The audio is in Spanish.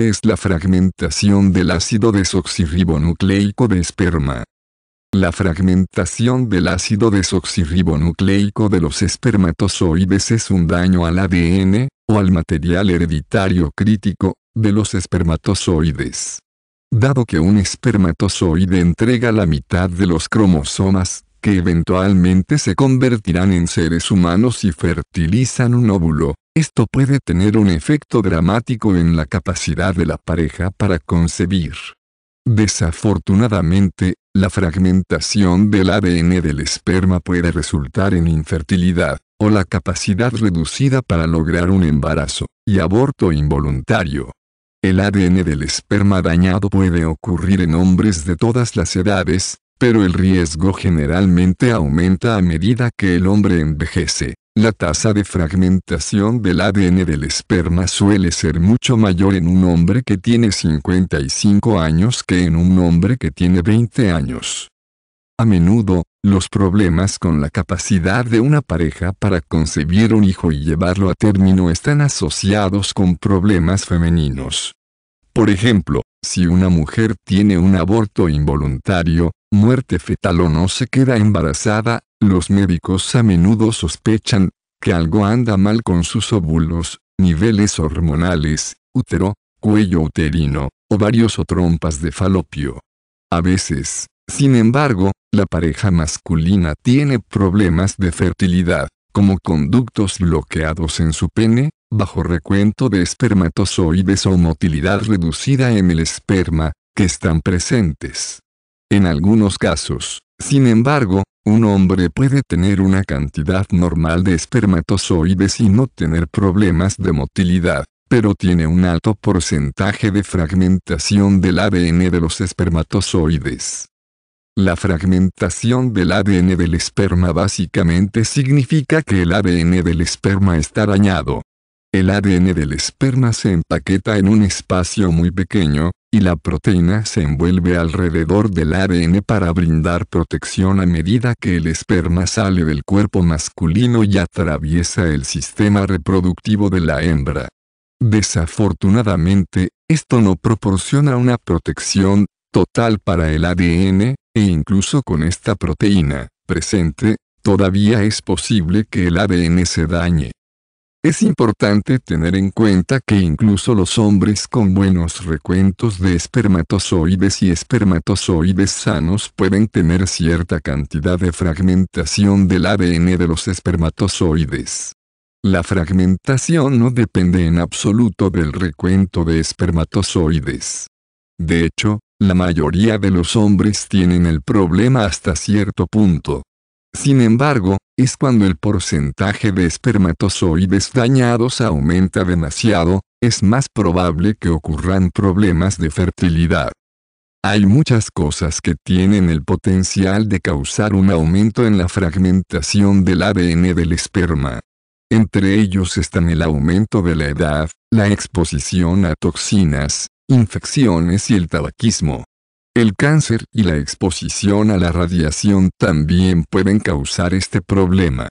es la fragmentación del ácido desoxirribonucleico de esperma. La fragmentación del ácido desoxirribonucleico de los espermatozoides es un daño al ADN, o al material hereditario crítico, de los espermatozoides. Dado que un espermatozoide entrega la mitad de los cromosomas, que eventualmente se convertirán en seres humanos y fertilizan un óvulo, esto puede tener un efecto dramático en la capacidad de la pareja para concebir. Desafortunadamente, la fragmentación del ADN del esperma puede resultar en infertilidad, o la capacidad reducida para lograr un embarazo, y aborto involuntario. El ADN del esperma dañado puede ocurrir en hombres de todas las edades, pero el riesgo generalmente aumenta a medida que el hombre envejece. La tasa de fragmentación del ADN del esperma suele ser mucho mayor en un hombre que tiene 55 años que en un hombre que tiene 20 años. A menudo, los problemas con la capacidad de una pareja para concebir un hijo y llevarlo a término están asociados con problemas femeninos. Por ejemplo, si una mujer tiene un aborto involuntario, muerte fetal o no se queda embarazada, los médicos a menudo sospechan que algo anda mal con sus óvulos, niveles hormonales, útero, cuello uterino, varios o trompas de falopio. A veces, sin embargo, la pareja masculina tiene problemas de fertilidad, como conductos bloqueados en su pene, bajo recuento de espermatozoides o motilidad reducida en el esperma, que están presentes. En algunos casos, sin embargo, un hombre puede tener una cantidad normal de espermatozoides y no tener problemas de motilidad, pero tiene un alto porcentaje de fragmentación del ADN de los espermatozoides. La fragmentación del ADN del esperma básicamente significa que el ADN del esperma está dañado. El ADN del esperma se empaqueta en un espacio muy pequeño, y la proteína se envuelve alrededor del ADN para brindar protección a medida que el esperma sale del cuerpo masculino y atraviesa el sistema reproductivo de la hembra. Desafortunadamente, esto no proporciona una protección total para el ADN, e incluso con esta proteína presente, todavía es posible que el ADN se dañe. Es importante tener en cuenta que incluso los hombres con buenos recuentos de espermatozoides y espermatozoides sanos pueden tener cierta cantidad de fragmentación del ADN de los espermatozoides. La fragmentación no depende en absoluto del recuento de espermatozoides. De hecho, la mayoría de los hombres tienen el problema hasta cierto punto. Sin embargo, es cuando el porcentaje de espermatozoides dañados aumenta demasiado, es más probable que ocurran problemas de fertilidad. Hay muchas cosas que tienen el potencial de causar un aumento en la fragmentación del ADN del esperma. Entre ellos están el aumento de la edad, la exposición a toxinas, infecciones y el tabaquismo. El cáncer y la exposición a la radiación también pueden causar este problema.